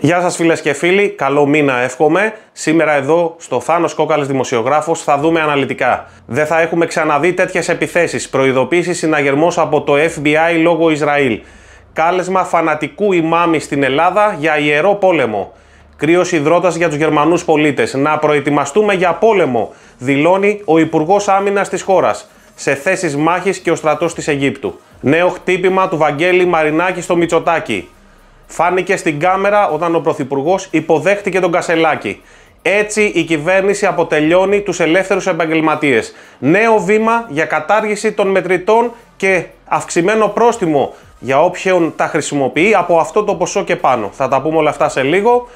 Γεια σας φίλες και φίλοι, καλό μήνα εύχομαι. Σήμερα εδώ στο Θάνος Κόκαλης Δημοσιογράφος θα δούμε αναλυτικά. Δεν θα έχουμε ξαναδεί τέτοιες επιθέσεις, Προειδοποίηση συναγερμός από το FBI λόγω Ισραήλ. Κάλεσμα φανατικού ημάμι στην Ελλάδα για ιερό πόλεμο. Κρύος υδρότας για τους Γερμανούς πολίτες. Να προετοιμαστούμε για πόλεμο, δηλώνει ο υπουργός Άμυνας της χώρας. Σε θέσεις μάχης και ο στρατός της Αιγύπτου. Νέο χτύπημα του Βαγγέλη Μαρινάκη στο Μιτσοτάκι. Φάνηκε στην κάμερα όταν ο Πρωθυπουργός υποδέχτηκε τον Κασελάκη. Έτσι η κυβέρνηση αποτελειώνει τους ελεύθερους επαγγελματίες. Νέο βήμα για κατάργηση των μετρητών και αυξημένο πρόστιμο για όποιον τα χρησιμοποιεί από αυτό το ποσό και πάνω. Θα τα πούμε όλα αυτά σε λίγο.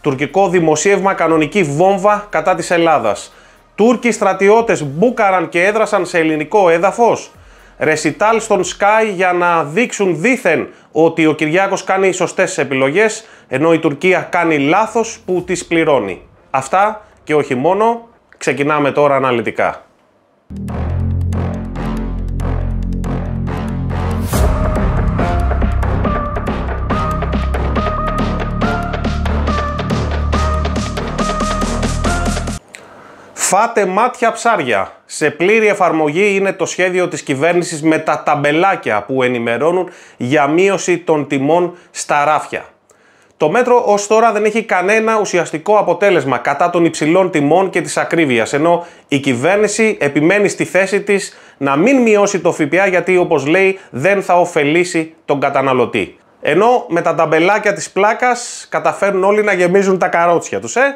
Τουρκικό δημοσίευμα κανονική βόμβα κατά της Ελλάδας. Τούρκοι στρατιώτες μπούκαραν και έδρασαν σε ελληνικό έδαφος ρεσιτάλ στον Sky για να δείξουν δήθεν ότι ο Κυριάκος κάνει σωστές επιλογές, ενώ η Τουρκία κάνει λάθος που τις πληρώνει. Αυτά και όχι μόνο, ξεκινάμε τώρα αναλυτικά. Φάτε μάτια ψάρια. Σε πλήρη εφαρμογή είναι το σχέδιο της κυβέρνησης με τα ταμπελάκια που ενημερώνουν για μείωση των τιμών στα ράφια. Το μέτρο ως τώρα δεν έχει κανένα ουσιαστικό αποτέλεσμα κατά των υψηλών τιμών και της ακρίβειας, ενώ η κυβέρνηση επιμένει στη θέση της να μην μειώσει το ΦΠΑ γιατί, όπως λέει, δεν θα ωφελήσει τον καταναλωτή. Ενώ με τα ταμπελάκια της πλάκας καταφέρνουν όλοι να γεμίζουν τα καρότσια τους, ε!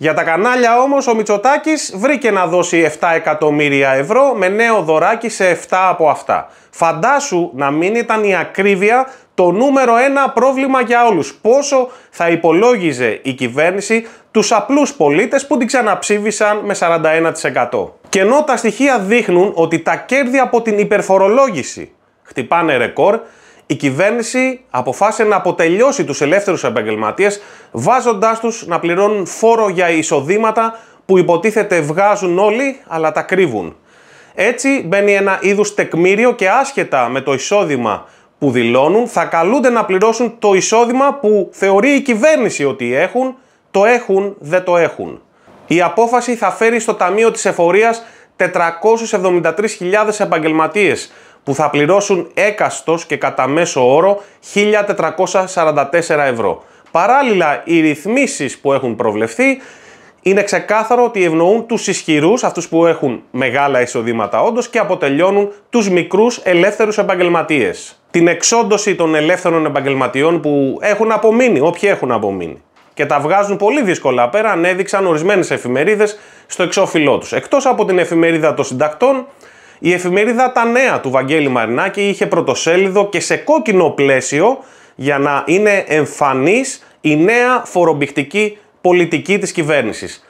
Για τα κανάλια όμως ο Μητσοτάκης βρήκε να δώσει 7 εκατομμύρια ευρώ με νέο δωράκι σε 7 από αυτά. Φαντάσου να μην ήταν η ακρίβεια το νούμερο ένα πρόβλημα για όλους. Πόσο θα υπολόγιζε η κυβέρνηση τους απλούς πολίτες που την ξαναψήφισαν με 41%. Και ενώ τα στοιχεία δείχνουν ότι τα κέρδη από την υπερφορολόγηση χτυπάνε ρεκόρ, η κυβέρνηση αποφάσισε να αποτελειώσει τους ελεύθερους επαγγελματίες βάζοντάς τους να πληρώνουν φόρο για εισοδήματα που υποτίθεται βγάζουν όλοι αλλά τα κρύβουν. Έτσι μπαίνει ένα είδους τεκμήριο και άσχετα με το εισόδημα που δηλώνουν θα καλούνται να πληρώσουν το εισόδημα που θεωρεί η κυβέρνηση ότι έχουν, το έχουν, δεν το έχουν. Η απόφαση θα φέρει στο Ταμείο της Εφορίας 473.000 επαγγελματίες που θα πληρώσουν έκαστος και κατά μέσο όρο 1.444 ευρώ. Παράλληλα, οι ρυθμίσεις που έχουν προβλεφθεί είναι ξεκάθαρο ότι ευνοούν τους ισχυρούς, αυτούς που έχουν μεγάλα εισοδήματα όντως και αποτελώνουν τους μικρούς ελεύθερους επαγγελματίες. Την εξόντωση των ελεύθερων επαγγελματιών που έχουν απομείνει, όποιοι έχουν απομείνει. Και τα βγάζουν πολύ δύσκολα πέρα, ανέδειξαν ορισμένες εφημερίδες στο εξώφυλλό τους. Εκτός από την εφημερίδα των συντακτών, η εφημερίδα Τα Νέα του Βαγγέλη Μαρινάκη είχε πρωτοσέλιδο και σε κόκκινο πλαίσιο για να είναι εμφανής η νέα φορομπηκτική πολιτική της κυβέρνησης.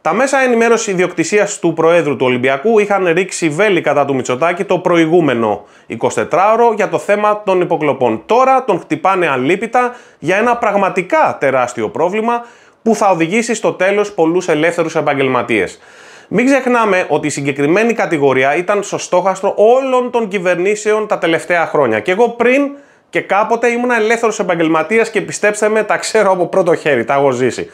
Τα μέσα ενημέρωσης ιδιοκτησίας του Προέδρου του Ολυμπιακού είχαν ρίξει βέλη κατά του Μητσοτάκη το προηγούμενο 24ωρο για το θέμα των υποκλοπών. Τώρα τον χτυπάνε αλήπητα για ένα πραγματικά τεράστιο πρόβλημα που θα οδηγήσει στο τέλος πολλούς ελεύθερους επαγγελματίες. Μην ξεχνάμε ότι η συγκεκριμένη κατηγορία ήταν στο στόχαστρο όλων των κυβερνήσεων τα τελευταία χρόνια. Και εγώ πριν και κάποτε ήμουν ελεύθερος επαγγελματίας και πιστέψτε με, τα ξέρω από πρώτο χέρι, τα έχω ζήσει.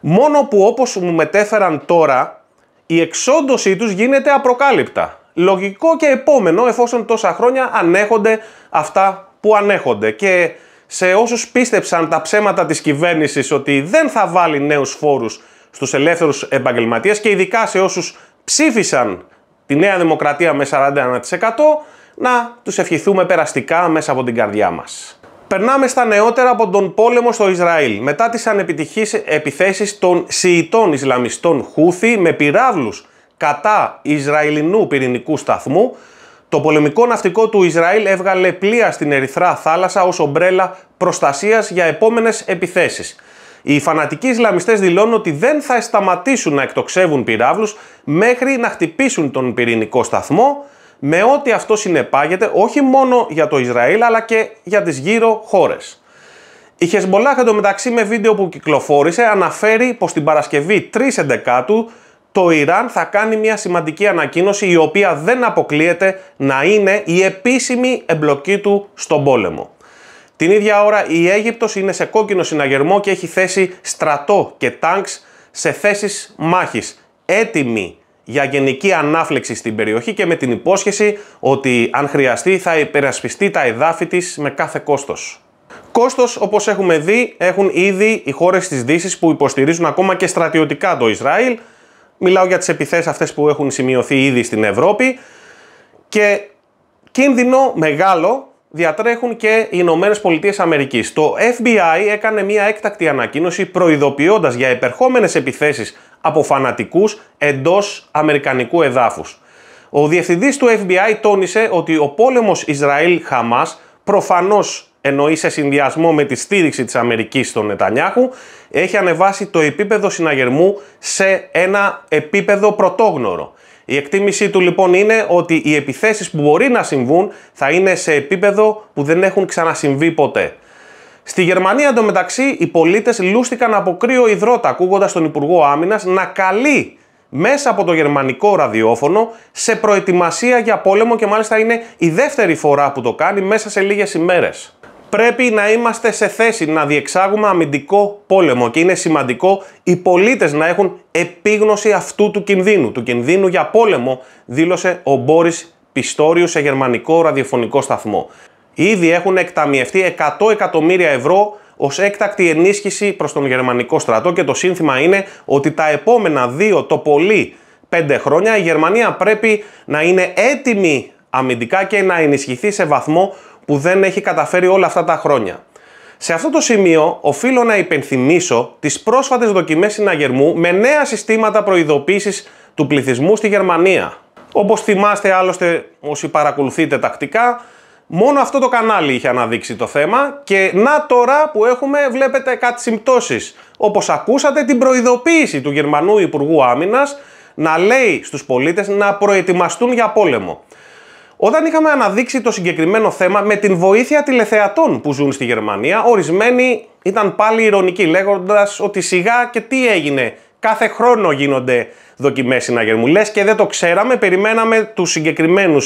Μόνο που όπως μου μετέφεραν τώρα, η εξόντωσή τους γίνεται απροκάλυπτα. Λογικό και επόμενο, εφόσον τόσα χρόνια ανέχονται αυτά που ανέχονται. Και σε όσους πίστεψαν τα ψέματα της κυβέρνησης ότι δεν θα βάλει νέους φόρους στους ελεύθερους επαγγελματίες και ειδικά σε όσους ψήφισαν τη Νέα Δημοκρατία με 41% να τους ευχηθούμε περαστικά μέσα από την καρδιά μας. Περνάμε στα νεότερα από τον πόλεμο στο Ισραήλ. Μετά τις ανεπιτυχείς επιθέσεις των Σιητών Ισλαμιστών Χούθη με πυράβλους κατά Ισραηλινού πυρηνικού σταθμού, το πολεμικό ναυτικό του Ισραήλ έβγαλε πλοία στην Ερυθρά θάλασσα ως ομπρέλα προστασίας για επόμενες επιθέσεις. Οι φανατικοί Ισλαμιστές δηλώνουν ότι δεν θα σταματήσουν να εκτοξεύουν πυράβλους μέχρι να χτυπήσουν τον πυρηνικό σταθμό με ό,τι αυτό συνεπάγεται όχι μόνο για το Ισραήλ αλλά και για τις γύρω χώρες. Η Χεσμολάχ εντωμεταξύ με βίντεο που κυκλοφόρησε αναφέρει πως την Παρασκευή 3 Εντεκάτου το Ιράν θα κάνει μια σημαντική ανακοίνωση η οποία δεν αποκλείεται να είναι η επίσημη εμπλοκή του στον πόλεμο. Την ίδια ώρα η Αίγυπτος είναι σε κόκκινο συναγερμό και έχει θέσει στρατό και τάγκς σε θέσεις μάχης, έτοιμη για γενική ανάφλεξη στην περιοχή και με την υπόσχεση ότι αν χρειαστεί θα υπερασπιστεί τα εδάφη της με κάθε κόστος. Κόστος όπως έχουμε δει έχουν ήδη οι χώρες της δύσης που υποστηρίζουν ακόμα και στρατιωτικά το Ισραήλ. Μιλάω για τις επιθέσεις αυτές που έχουν σημειωθεί ήδη στην Ευρώπη και κίνδυνο μεγάλο διατρέχουν και οι Ηνωμένες Πολιτείες Αμερικής. Το FBI έκανε μια έκτακτη ανακοίνωση προειδοποιώντας για επερχόμενες επιθέσεις από φανατικούς εντός αμερικανικού εδάφους. Ο διευθυντής του FBI τόνισε ότι ο πόλεμος Ισραήλ-Χαμάς προφανώς εννοεί σε συνδυασμό με τη στήριξη της Αμερικής στον Νετανιάχου, έχει ανεβάσει το επίπεδο συναγερμού σε ένα επίπεδο πρωτόγνωρο. Η εκτίμησή του λοιπόν είναι ότι οι επιθέσεις που μπορεί να συμβούν θα είναι σε επίπεδο που δεν έχουν ξανασυμβεί ποτέ. Στη Γερμανία εντωμεταξύ οι πολίτες λούστηκαν από κρύο υδρότα ακούγοντας τον Υπουργό Άμυνας να καλεί μέσα από το γερμανικό ραδιόφωνο σε προετοιμασία για πόλεμο και μάλιστα είναι η δεύτερη φορά που το κάνει μέσα σε λίγες ημέρες πρέπει να είμαστε σε θέση να διεξάγουμε αμυντικό πόλεμο και είναι σημαντικό οι πολίτες να έχουν επίγνωση αυτού του κινδύνου. Του κινδύνου για πόλεμο δήλωσε ο Μπόρις Πιστόριου σε γερμανικό ραδιοφωνικό σταθμό. Ήδη έχουν εκταμιευτεί 100 εκατομμύρια ευρώ ως έκτακτη ενίσχυση προς τον γερμανικό στρατό και το σύνθημα είναι ότι τα επόμενα δύο το πολύ πέντε χρόνια η Γερμανία πρέπει να είναι έτοιμη αμυντικά και να ενισχυθεί σε βαθμό που δεν έχει καταφέρει όλα αυτά τα χρόνια. Σε αυτό το σημείο οφείλω να υπενθυμίσω τις πρόσφατες δοκιμές συναγερμού με νέα συστήματα προειδοποίησης του πληθυσμού στη Γερμανία. Όπως θυμάστε άλλωστε όσοι παρακολουθείτε τακτικά, μόνο αυτό το κανάλι είχε αναδείξει το θέμα και να τώρα που έχουμε βλέπετε κάτι συμπτώσεις. Όπως ακούσατε την προειδοποίηση του Γερμανού Υπουργού Άμυνας να λέει στους πολίτες να προετοιμαστούν για πόλεμο. Όταν είχαμε αναδείξει το συγκεκριμένο θέμα με την βοήθεια τηλεθεατών που ζουν στη Γερμανία, ορισμένοι ήταν πάλι ηρωνικοί λέγοντας ότι σιγά και τι έγινε. Κάθε χρόνο γίνονται δοκιμές συναγερμού. Λες και δεν το ξέραμε, περιμέναμε τους συγκεκριμένους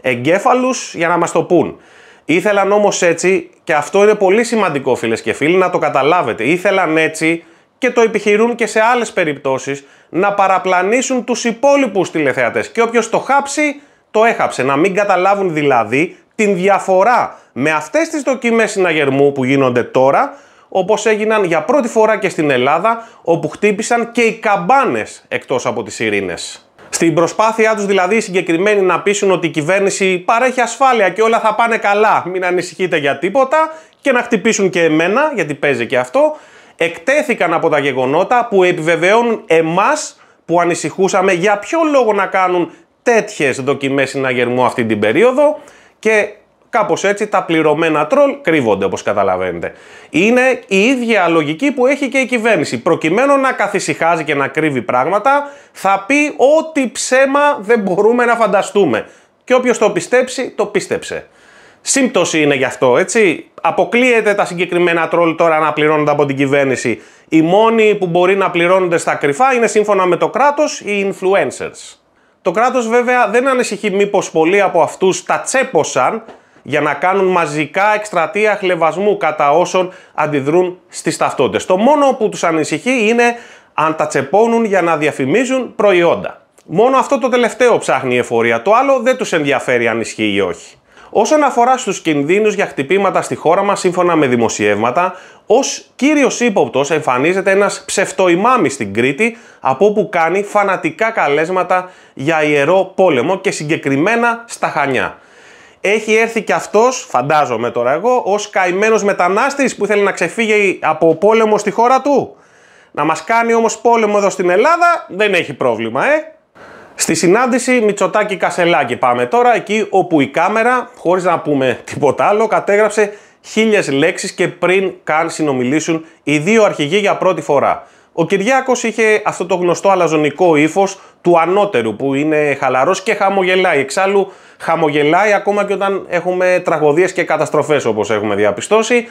εγκέφαλους για να μας το πούν. Ήθελαν όμως έτσι, και αυτό είναι πολύ σημαντικό φίλες και φίλοι, να το καταλάβετε. Ήθελαν έτσι και το επιχειρούν και σε άλλες περιπτώσεις να παραπλανήσουν τους υπόλοιπους τηλεθεατές. και όποιος το χάψει το έχαψε. Να μην καταλάβουν δηλαδή την διαφορά με αυτές τις δοκιμές συναγερμού που γίνονται τώρα, όπως έγιναν για πρώτη φορά και στην Ελλάδα, όπου χτύπησαν και οι καμπάνες εκτός από τις ειρήνες. Στην προσπάθειά τους δηλαδή οι συγκεκριμένοι να πείσουν ότι η κυβέρνηση παρέχει ασφάλεια και όλα θα πάνε καλά, μην ανησυχείτε για τίποτα και να χτυπήσουν και εμένα, γιατί παίζει και αυτό, εκτέθηκαν από τα γεγονότα που επιβεβαιώνουν εμάς που ανησυχούσαμε για ποιο λόγο να κάνουν τέτοιες δοκιμές συναγερμού αυτή την περίοδο και κάπως έτσι τα πληρωμένα τρόλ κρύβονται όπως καταλαβαίνετε. Είναι η ίδια λογική που έχει και η κυβέρνηση. Προκειμένου να καθησυχάζει και να κρύβει πράγματα θα πει ό,τι ψέμα δεν μπορούμε να φανταστούμε. Και όποιος το πιστέψει, το πίστεψε. Σύμπτωση είναι γι' αυτό, έτσι. Αποκλείεται τα συγκεκριμένα τρόλ τώρα να πληρώνονται από την κυβέρνηση. Οι μόνοι που μπορεί να πληρώνονται στα κρυφά είναι σύμφωνα με το κράτος οι influencers. Το κράτος βέβαια δεν ανησυχεί μήπως πολλοί από αυτούς τα τσέποσαν για να κάνουν μαζικά εκστρατεία χλεβασμού κατά όσων αντιδρούν στις ταυτότητες. Το μόνο που τους ανησυχεί είναι αν τα τσεπώνουν για να διαφημίζουν προϊόντα. Μόνο αυτό το τελευταίο ψάχνει η εφορία. Το άλλο δεν τους ενδιαφέρει αν ισχύει ή όχι. Όσον αφορά στους κινδύνους για χτυπήματα στη χώρα μας, σύμφωνα με δημοσιεύματα, ως κύριος ύποπτος εμφανίζεται ένας ψευτοϊμάμι στην Κρήτη, από όπου κάνει φανατικά καλέσματα για ιερό πόλεμο και συγκεκριμένα στα Χανιά. Έχει έρθει και αυτός, φαντάζομαι τώρα εγώ, ως καημένος μετανάστης που θέλει να ξεφύγει από πόλεμο στη χώρα του. Να μας κάνει όμως πόλεμο εδώ στην Ελλάδα δεν έχει πρόβλημα, ε! Στη συνάντηση Μητσοτάκη Κασελάκη πάμε τώρα, εκεί όπου η κάμερα, χωρίς να πούμε τίποτα άλλο, κατέγραψε χίλιες λέξεις και πριν καν συνομιλήσουν οι δύο αρχηγοί για πρώτη φορά. Ο Κυριάκος είχε αυτό το γνωστό αλαζονικό ύφος του ανώτερου που είναι χαλαρός και χαμογελάει. Εξάλλου χαμογελάει ακόμα και όταν έχουμε τραγωδίες και καταστροφές όπως έχουμε διαπιστώσει.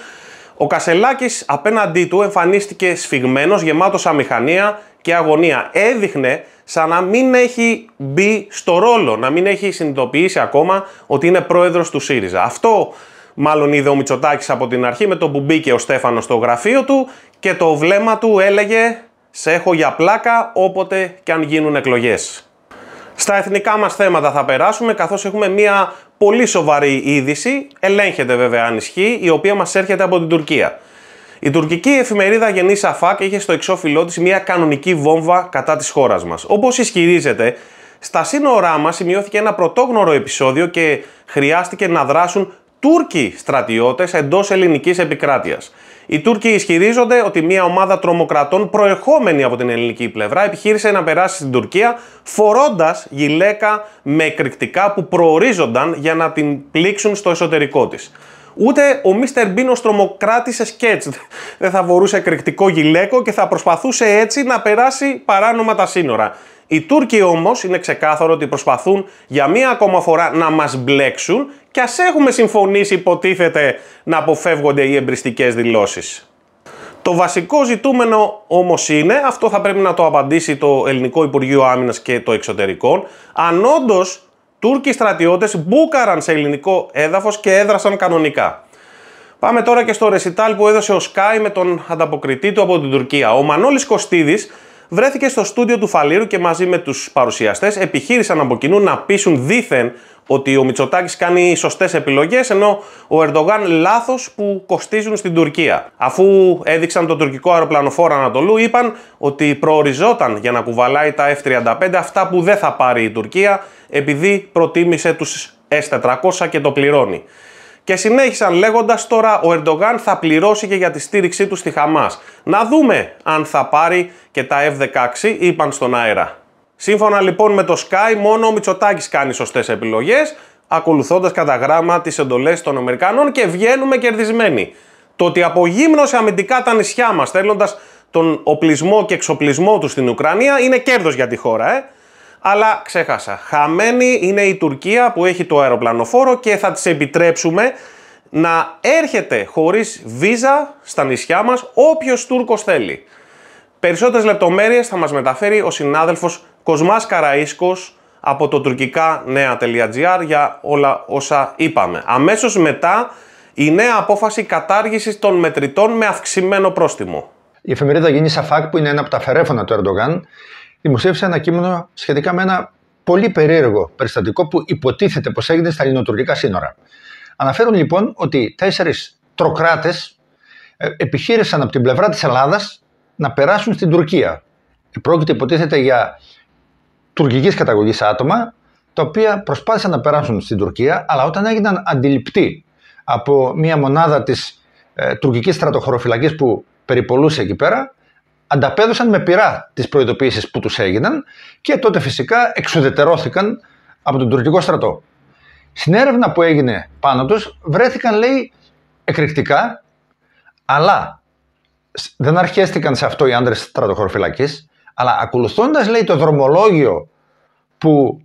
Ο Κασελάκης απέναντί του εμφανίστηκε σφιγμένος, γεμάτος αμηχανία και αγωνία. Έδειχνε σαν να μην έχει μπει στο ρόλο, να μην έχει συνειδητοποιήσει ακόμα ότι είναι πρόεδρος του ΣΥΡΙΖΑ. Αυτό μάλλον είδε ο Μητσοτάκης από την αρχή με το που μπήκε ο Στέφανος στο γραφείο του και το βλέμμα του έλεγε «Σε έχω για πλάκα όποτε και αν γίνουν εκλογές». Στα εθνικά μας θέματα θα περάσουμε, καθώς έχουμε μία πολύ σοβαρή είδηση, ελέγχεται βέβαια αν ισχύει, η οποία μας έρχεται από την Τουρκία. Η τουρκική εφημερίδα Γενής Σαφάκ είχε στο εξώφυλλό της μια κανονική βόμβα κατά της χώρας μας. Όπως ισχυρίζεται, στα σύνορά μας σημειώθηκε ένα πρωτόγνωρο επεισόδιο και χρειάστηκε να δράσουν Τούρκοι στρατιώτες εντός ελληνικής επικράτειας. Οι Τούρκοι ισχυρίζονται ότι μια ομάδα τρομοκρατών προερχόμενη από την ελληνική πλευρά επιχείρησε να περάσει στην Τουρκία φορώντας γυλαίκα με εκρηκτικά που προορίζονταν για να την πλήξουν στο εσωτερικό της. Ούτε ο Μίστερ Μπίν ως δεν θα μπορούσε εκρηκτικό γυλαίκο και θα προσπαθούσε έτσι να περάσει παράνομα τα σύνορα. Οι Τούρκοι όμως είναι ξεκάθαρο ότι προσπαθούν για μία ακόμα φορά να μας μπλέξουν και ας έχουμε συμφωνήσει υποτίθεται να αποφεύγονται οι εμπριστικές δηλώσεις. Το βασικό ζητούμενο όμως είναι, αυτό θα πρέπει να το απαντήσει το Ελληνικό Υπουργείο Άμυνας και το Εξωτερικών, αν όντως Τούρκοι στρατιώτες μπούκαραν σε ελληνικό έδαφος και έδρασαν κανονικά. Πάμε τώρα και στο ρεσιτάλ που έδωσε ο Σκάι με τον ανταποκριτή του από την Τουρκία. Ο Μανώλης Κωστίδης βρέθηκε στο στούντιο του Φαλήρου και μαζί με τους παρουσιαστές επιχείρησαν από κοινού να πείσουν δήθεν ότι ο Μητσοτάκης κάνει σωστές επιλογές, ενώ ο Ερντογάν λάθος που κοστίζουν στην Τουρκία. Αφού έδειξαν το τουρκικό αεροπλανοφόρο Ανατολού, είπαν ότι προοριζόταν για να κουβαλάει τα F-35 αυτά που δεν θα πάρει η Τουρκία, επειδή προτίμησε τους S-400 και το πληρώνει. Και συνέχισαν λέγοντας τώρα ο Ερντογάν θα πληρώσει και για τη στήριξή του στη Χαμάς. Να δούμε αν θα πάρει και τα F-16 είπαν στον αέρα. Σύμφωνα λοιπόν με το Sky μόνο ο Μητσοτάκης κάνει σωστές επιλογές ακολουθώντας κατά γράμμα τις εντολές των Αμερικανών και βγαίνουμε κερδισμένοι. Το ότι απογύμνωσε αμυντικά τα νησιά μας θέλοντας τον οπλισμό και εξοπλισμό του στην Ουκρανία είναι κέρδος για τη χώρα. Ε αλλά ξέχασα. Χαμένη είναι η Τουρκία που έχει το αεροπλανοφόρο και θα της επιτρέψουμε να έρχεται χωρίς βίζα στα νησιά μας όποιος Τούρκος θέλει. Περισσότερες λεπτομέρειες θα μας μεταφέρει ο συνάδελφος Κοσμάς Καραΐσκος από το τουρκικά νέα.gr για όλα όσα είπαμε. Αμέσως μετά η νέα απόφαση κατάργησης των μετρητών με αυξημένο πρόστιμο. Η εφημερίδα γίνησα Σαφάκ που είναι ένα από τα φερέφωνα του Ερντογάν δημοσίευσε ένα κείμενο σχετικά με ένα πολύ περίεργο περιστατικό που υποτίθεται πως έγινε στα ελληνοτουρκικά σύνορα. Αναφέρουν λοιπόν ότι τέσσερις τροκράτες ε, επιχείρησαν από την πλευρά της Ελλάδας να περάσουν στην Τουρκία. Πρόκειται υποτίθεται για τουρκικής καταγωγής άτομα, τα οποία προσπάθησαν να περάσουν στην Τουρκία, αλλά όταν έγιναν αντιληπτοί από μια μονάδα της ε, τουρκικής στρατοχωροφυλακής που περιπολούσε εκεί πέρα, ανταπέδωσαν με πειρά τις προειδοποίησεις που τους έγιναν και τότε φυσικά εξουδετερώθηκαν από τον τουρκικό στρατό. Στην έρευνα που έγινε πάνω τους βρέθηκαν λέει εκρηκτικά αλλά δεν αρχέστηκαν σε αυτό οι άντρες στρατοχωροφυλακής, αλλά ακολουθώντας λέει το δρομολόγιο που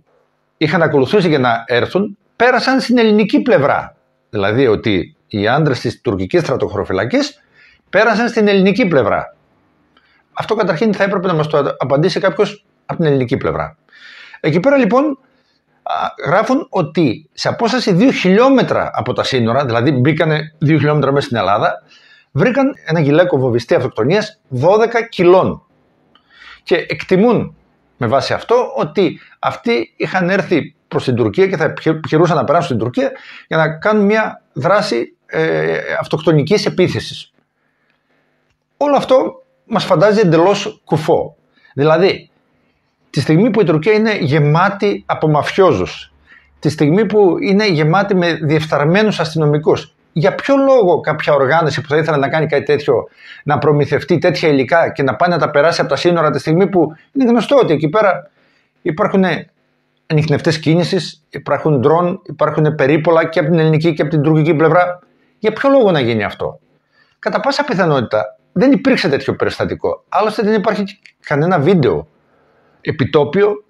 είχαν ακολουθήσει για να έρθουν πέρασαν στην ελληνική πλευρά. Δηλαδή ότι οι άντρες της τουρκικής στρατοχωροφυλακής πέρασαν στην ελληνική πλευρά. Αυτό καταρχήν θα έπρεπε να μας το απαντήσει κάποιος από την ελληνική πλευρά. Εκεί πέρα λοιπόν γράφουν ότι σε απόσταση 2 χιλιόμετρα από τα σύνορα, δηλαδή μπήκανε 2 χιλιόμετρα μέσα στην Ελλάδα, βρήκαν ένα γυλαίκο βοβιστή αυτοκτονίας 12 κιλών. Και εκτιμούν με βάση αυτό ότι αυτοί είχαν έρθει προς την Τουρκία και θα επιχειρούσαν να περάσουν στην Τουρκία για να κάνουν μια δράση ε, αυτοκτονικής επίθεσης. Όλο αυτό Μας φαντάζει εντελώς κουφό. Δηλαδή, τη στιγμή που η Τουρκία είναι γεμάτη από μαφιόζους, τη στιγμή που είναι γεμάτη με διεφθαρμένους αστυνομικούς. για ποιο λόγο κάποια οργάνωση που θα ήθελε να κάνει κάτι τέτοιο να προμηθευτεί τέτοια υλικά και να πάει να τα περάσει από τα σύνορα τη στιγμή που είναι γνωστό ότι εκεί πέρα υπάρχουν ανοιχνευτέ κίνησης, υπάρχουν ντρόν, υπάρχουν περίπολα και από την ελληνική και από την τουρκική πλευρά. Για ποιο λόγο να γίνει αυτό. Κατά πάσα πιθανότητα δεν υπήρξε τέτοιο περιστατικό. Άλλωστε δεν υπάρχει κανένα βίντεο επιτόπιο,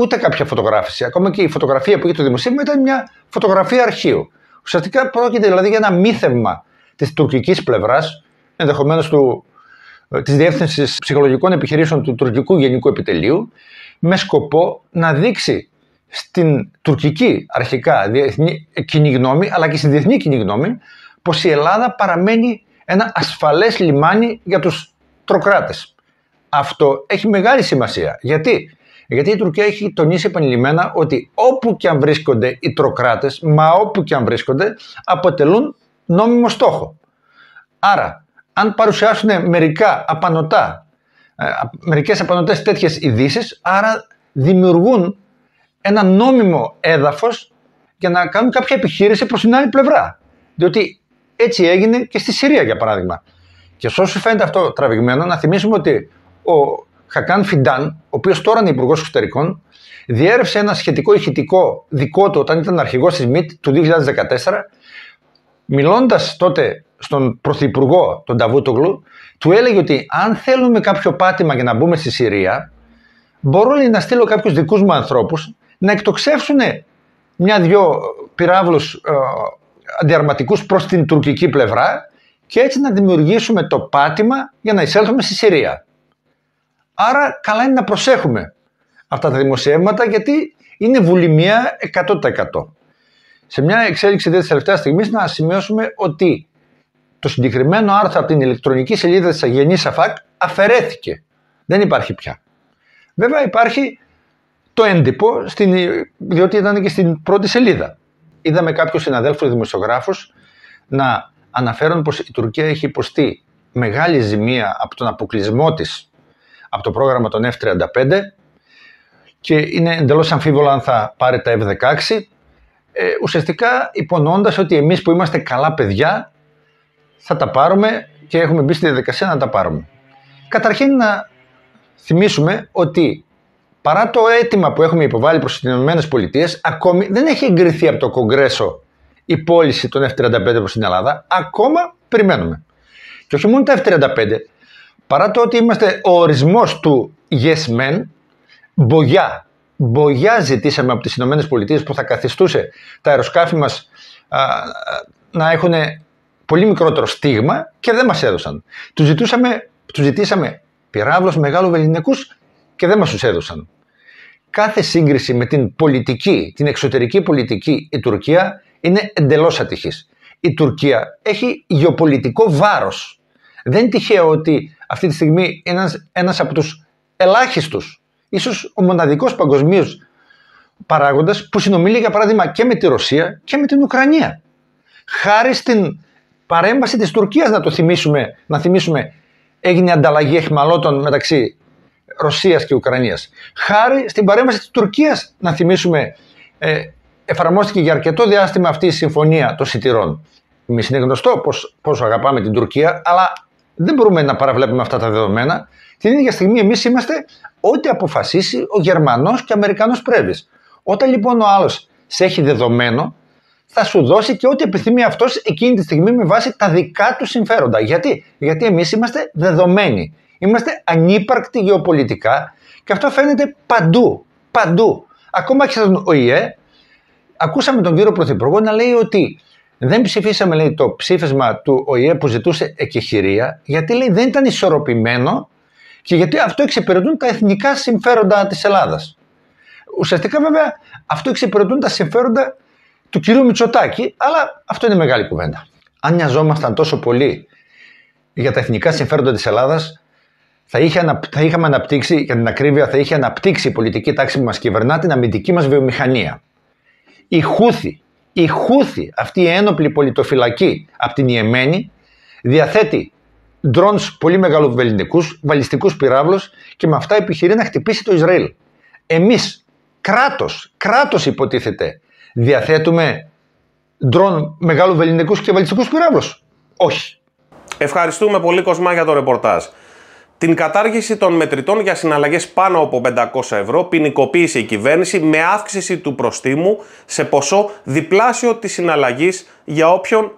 ούτε κάποια φωτογράφηση. Ακόμα και η φωτογραφία που είχε το δημοσίευμα ήταν μια φωτογραφία αρχείου. Ουσιαστικά πρόκειται δηλαδή για ένα μύθευμα της τουρκικής πλευράς, ενδεχομένως ε, της Διεύθυνσης Ψυχολογικών Επιχειρήσεων του Τουρκικού Γενικού Επιτελείου, με σκοπό να δείξει στην τουρκική αρχικά διεθνή, κοινή γνώμη, αλλά και στη διεθνή κοινή γνώμη, πως η Ελλάδα παραμένει ένα ασφαλές λιμάνι για τους τροκράτες. Αυτό έχει μεγάλη σημασία. Γιατί? Γιατί η Τουρκία έχει τονίσει επανειλημμένα ότι όπου και αν βρίσκονται οι τροκράτες, μα όπου και αν βρίσκονται, αποτελούν νόμιμο στόχο. Άρα, αν παρουσιάσουν μερικά απανοτά, ε, μερικές απανοτές τέτοιες ειδήσεις, άρα δημιουργούν ένα νόμιμο έδαφος για να κάνουν κάποια επιχείρηση προς την άλλη πλευρά. Διότι έτσι έγινε και στη Συρία, για παράδειγμα. Και σε όσου φαίνεται αυτό τραβηγμένο, να θυμίσουμε ότι ο Χακάν Φιντάν, ο οποίος τώρα είναι υπουργός εξωτερικών, διέρευσε ένα σχετικό ηχητικό δικό του όταν ήταν αρχηγός της ΜΜΤ του 2014, μιλώντας τότε στον πρωθυπουργό, τον Ταβούτογλου, του έλεγε ότι αν θέλουμε κάποιο πάτημα για να μπούμε στη Συρία, μπορώ να στείλω κάποιους δικούς μου ανθρώπους να εκτοξεύσουν μια-δυο πυράβλους ε, διαρματικούς προς την τουρκική πλευρά και έτσι να δημιουργήσουμε το πάτημα για να εισέλθουμε στη Συρία. Άρα καλά είναι να προσέχουμε αυτά τα δημοσιεύματα γιατί είναι βουλημία 100%. Σε μια εξέλιξη της τελευταίας στιγμής να σημειώσουμε ότι το συγκεκριμένο άρθρο από την ηλεκτρονική σελίδα της Αγενής ΑΦΑΚ αφαιρέθηκε. Δεν υπάρχει πια. Βέβαια υπάρχει το έντυπο, στην, διότι ήταν και στην πρώτη σελίδα είδαμε κάποιους συναδέλφους δημοσιογράφους να αναφέρουν πως η Τουρκία έχει υποστεί μεγάλη ζημία από τον αποκλεισμό της από το πρόγραμμα των F-35 και είναι εντελώς αμφίβολα αν θα πάρει τα F-16. Ε, ουσιαστικά υπονοώντας ότι εμείς που είμαστε καλά παιδιά θα τα πάρουμε και έχουμε μπει στη διαδικασία να τα πάρουμε. Καταρχήν να θυμίσουμε ότι παρά το αίτημα που έχουμε υποβάλει προς τις ΗΠΑ, ακόμη δεν έχει εγκριθεί από το Κογκρέσο η πώληση των F-35 προς την Ελλάδα. Ακόμα περιμένουμε. Και όχι μόνο τα F-35, παρά το ότι είμαστε ο ορισμός του Yes Men, μπογιά. Μπογιά ζητήσαμε από τις ΗΠΑ που θα καθιστούσε τα αεροσκάφη μας να έχουν πολύ μικρότερο στίγμα και δεν μας έδωσαν. Τους Τους ζητήσαμε πυράβλος μεγάλους βεληνικούς και δεν μας τους έδωσαν. Κάθε σύγκριση με την πολιτική, την εξωτερική πολιτική η Τουρκία είναι εντελώς ατυχής. Η Τουρκία έχει γεωπολιτικό βάρος. Δεν είναι τυχαίο ότι αυτή τη στιγμή ένας, ένας από τους ελάχιστους, ίσως ο μοναδικός παγκοσμίως παράγοντας που συνομιλεί για παράδειγμα και με τη Ρωσία και με την Ουκρανία. Χάρη στην παρέμβαση της Τουρκίας να το θυμίσουμε, να θυμίσουμε έγινε ανταλλαγή εχμαλώτων μεταξύ Ρωσίας και Ουκρανίας. Χάρη στην παρέμβαση της Τουρκίας, να θυμίσουμε, ε, εφαρμόστηκε για αρκετό διάστημα αυτή η συμφωνία των σιτηρών. Εμείς είναι γνωστό πως, πόσο αγαπάμε την Τουρκία, αλλά δεν μπορούμε να παραβλέπουμε αυτά τα δεδομένα. Την ίδια στιγμή εμείς είμαστε ό,τι αποφασίσει ο Γερμανός και Αμερικανός πρέβης. Όταν λοιπόν ο άλλος σε έχει δεδομένο, θα σου δώσει και ό,τι επιθυμεί αυτός εκείνη τη στιγμή με βάση τα δικά του συμφέροντα. Γιατί, Γιατί εμείς είμαστε δεδομένοι. Είμαστε ανύπαρκτοι γεωπολιτικά και αυτό φαίνεται παντού. Παντού. Ακόμα και στον ΟΗΕ, ακούσαμε τον κύριο Πρωθυπουργό να λέει ότι δεν ψηφίσαμε λέει, το ψήφισμα του ΟΗΕ που ζητούσε εκεχηρία, γιατί λέει, δεν ήταν ισορροπημένο και γιατί αυτό εξυπηρετούν τα εθνικά συμφέροντα της Ελλάδας. Ουσιαστικά, βέβαια, αυτό εξυπηρετούν τα συμφέροντα του κυρίου Μητσοτάκη, αλλά αυτό είναι μεγάλη κουβέντα. Αν νοιαζόμασταν τόσο πολύ για τα εθνικά συμφέροντα της Ελλάδας, θα, είχε, θα είχαμε αναπτύξει, για την ακρίβεια, θα είχε αναπτύξει η πολιτική τάξη που μας κυβερνά την αμυντική μας βιομηχανία. Οι Χούθη, η Χούθη, αυτή η ένοπλη πολιτοφυλακή από την Ιεμένη, διαθέτει ντρόν πολύ μεγάλου βεληνικούς, βαλιστικούς πυράβλους και με αυτά επιχειρεί να χτυπήσει το Ισραήλ. Εμείς, κράτος, κράτος υποτίθεται, διαθέτουμε ντρόν μεγάλου βεληνικούς και βαλιστικούς πυράβλους. Όχι. Ευχαριστούμε πολύ Κοσμά για το ρεπορτάζ. Την κατάργηση των μετρητών για συναλλαγές πάνω από 500 ευρώ ποινικοποίησε η κυβέρνηση με αύξηση του προστίμου σε ποσό διπλάσιο της συναλλαγής για όποιον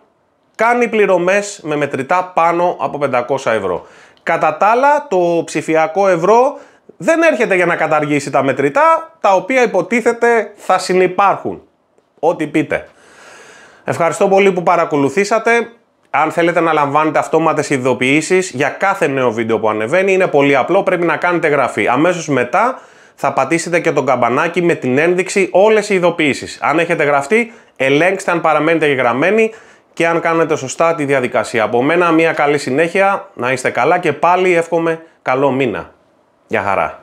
κάνει πληρωμές με μετρητά πάνω από 500 ευρώ. Κατά τα άλλα, το ψηφιακό ευρώ δεν έρχεται για να καταργήσει τα μετρητά, τα οποία υποτίθεται θα συνεπάρχουν. Ό,τι πείτε. Ευχαριστώ πολύ που παρακολουθήσατε αν θέλετε να λαμβάνετε αυτόματες ειδοποιήσεις για κάθε νέο βίντεο που ανεβαίνει, είναι πολύ απλό. Πρέπει να κάνετε γραφή Αμέσως μετά θα πατήσετε και το καμπανάκι με την ένδειξη όλες οι ειδοποιήσεις. Αν έχετε γραφτεί, ελέγξτε αν παραμένετε εγγραμμένοι και αν κάνετε σωστά τη διαδικασία. Από μένα, μια καλή συνέχεια, να είστε καλά και πάλι εύχομαι καλό μήνα. Γεια χαρά.